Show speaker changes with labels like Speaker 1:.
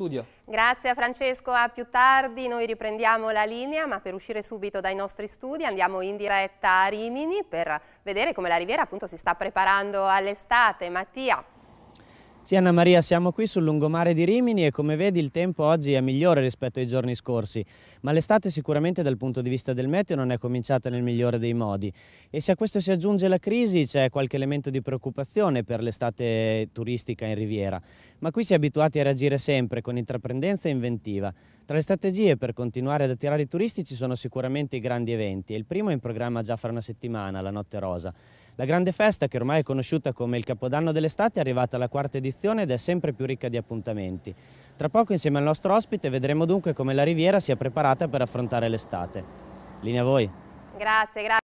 Speaker 1: studio.
Speaker 2: Grazie a Francesco, a più tardi noi riprendiamo la linea, ma per uscire subito dai nostri studi andiamo in diretta a Rimini per vedere come la Riviera appunto si sta preparando all'estate. Mattia.
Speaker 3: Sì Anna Maria, siamo qui sul lungomare di Rimini e come vedi il tempo oggi è migliore rispetto ai giorni scorsi, ma l'estate sicuramente dal punto di vista del meteo non è cominciata nel migliore dei modi e se a questo si aggiunge la crisi c'è qualche elemento di preoccupazione per l'estate turistica in riviera, ma qui si è abituati a reagire sempre con intraprendenza e inventiva. Tra le strategie per continuare ad attirare i turisti ci sono sicuramente i grandi eventi e il primo è in programma già fra una settimana, la Notte Rosa. La grande festa, che ormai è conosciuta come il Capodanno dell'estate, è arrivata alla quarta edizione ed è sempre più ricca di appuntamenti. Tra poco, insieme al nostro ospite, vedremo dunque come la Riviera sia preparata per affrontare l'estate.
Speaker 4: Linea a voi.
Speaker 5: Grazie, grazie.